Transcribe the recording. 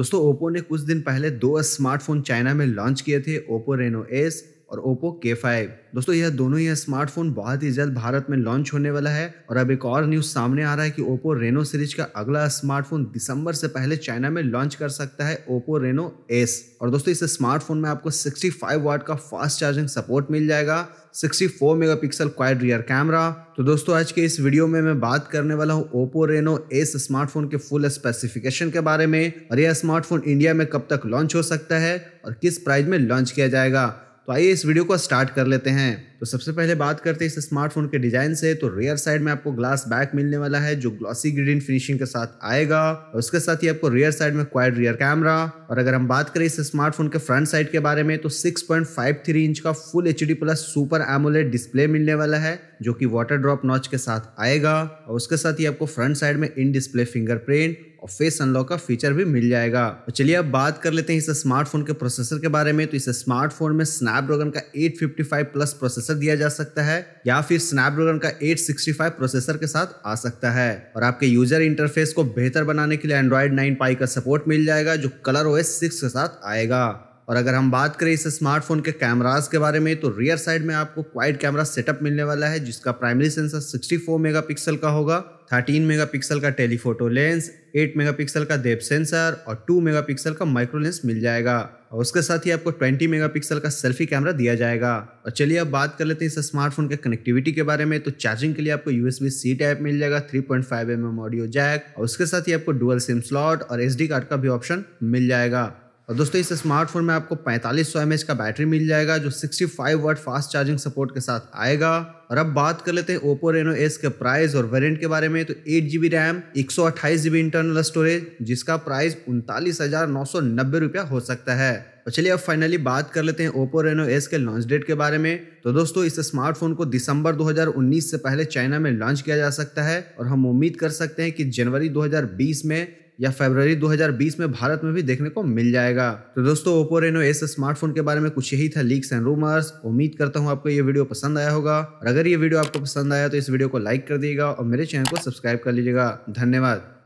दोस्तों ओप्पो ने कुछ दिन पहले दो स्मार्टफोन चाइना में लॉन्च किए थे ओप्पो रेनो एस और ओप्पो के फाइव दोस्तों यह दोनों ही स्मार्टफोन बहुत ही जल्द भारत में लॉन्च होने वाला है और अब एक और न्यूज सामने आ रहा है कि ओप्पो रेनो सीरीज का अगला स्मार्टफोन दिसंबर से पहले चाइना में लॉन्च कर सकता है ओप्पो रेनो एस और दोस्तों इस स्मार्टफोन में आपको 65 वाट का फास्ट चार्जिंग सपोर्ट मिल जाएगा 64 पिक्सल क्वाड रियर कैमरा तो दोस्तों आज के इस वीडियो में मैं बात करने वाला हूँ ओप्पो रेनो एस स्मार्टफोन के फुल स्पेसिफिकेशन के बारे में और यह स्मार्टफोन इंडिया में कब तक लॉन्च हो सकता है और किस प्राइस में लॉन्च किया जाएगा तो आइए इस वीडियो को स्टार्ट कर लेते हैं तो सबसे पहले बात करते हैं इस स्मार्टफोन के डिजाइन से तो रियर साइड में आपको ग्लास बैक मिलने वाला है जो ग्लॉसी ग्रीन फिनिशिंग के साथ आएगा और उसके साथ ही आपको रियर साइड में क्वाइड रियर कैमरा और अगर हम बात करें इस स्मार्टफोन के फ्रंट साइड के बारे में तो सिक्स इंच का full H plus super AMOLED display मिलने वाला है जो कि वाटर ड्रॉप नॉच के साथ आएगा और उसके साथ ही आपको फ्रंट साइड में इन डिस्प्ले फिंगरप्रिंट और फेस अनलॉक का फीचर भी मिल जाएगा तो चलिए अब बात कर लेते हैं इस स्मार्टफोन के प्रोसेसर के बारे में तो इस स्मार्टफोन में स्नैपड्रैगन का 855 प्लस प्रोसेसर दिया जा सकता है या फिर स्नैपड्रैगन का 865 प्रोसेसर के साथ आ सकता है और आपके यूजर इंटरफेस को बेहतर बनाने के लिए एंड्रॉइड नाइन पाई का सपोर्ट मिल जाएगा जो कलर ओएस सिक्स के साथ आएगा और अगर हम बात करें इस स्मार्टफोन के कैमरास के बारे में तो रियर साइड में आपको क्वाइट कैमरा सेटअप मिलने वाला है जिसका प्राइमरी सेंसर 64 मेगापिक्सल का होगा 13 मेगापिक्सल का टेलीफोटो लेंस 8 मेगापिक्सल का देप सेंसर और 2 मेगापिक्सल का माइक्रो लेंस मिल जाएगा और उसके साथ ही आपको 20 मेगापिक्सल का सेल्फी कैमरा दिया जाएगा और चलिए अब बात कर लेते हैं इस स्मार्टफोन के कनेक्टिविटी के बारे में तो चार्जिंग के लिए आपको यूएसबी सी टाइप मिल जाएगा 3.5 पॉइंट ऑडियो जैक और उसके साथ ही आपको डुअल सिम स्लॉट और एस कार्ड का भी ऑप्शन मिल जाएगा और दोस्तों इस स्मार्टफोन में आपको पैंतालीस सौ का बैटरी मिल जाएगा जो 65 वर्ट फास्ट चार्जिंग सपोर्ट के साथ आएगा और अब बात कर लेते हैं ओप्पो रेनो एस के प्राइस और वेरिएंट के बारे में तो एट जी बी रैम एक सौ अट्ठाईस जीबी इंटरनल स्टोरेज जिसका प्राइस उनतालीस हजार नौ सौ नब्बे रुपया हो सकता है और चलिए अब फाइनली बात कर लेते हैं ओप्पो रेनो एस के लॉन्च डेट के बारे में तो दोस्तों इस स्मार्टफोन को दिसंबर 2019 से पहले चाइना में लॉन्च किया जा सकता है और हम उम्मीद कर सकते हैं कि जनवरी 2020 में या फरवरी 2020 में भारत में भी देखने को मिल जाएगा तो दोस्तों ओप्पो रेनो एस स्मार्टफोन के बारे में कुछ यही था लीक्स एंड रूमर्स उम्मीद करता हूँ आपको ये वीडियो पसंद आया होगा और अगर ये वीडियो आपको पसंद आया तो इस वीडियो को लाइक कर दिएगा और मेरे चैनल को सब्सक्राइब कर लीजिएगा धन्यवाद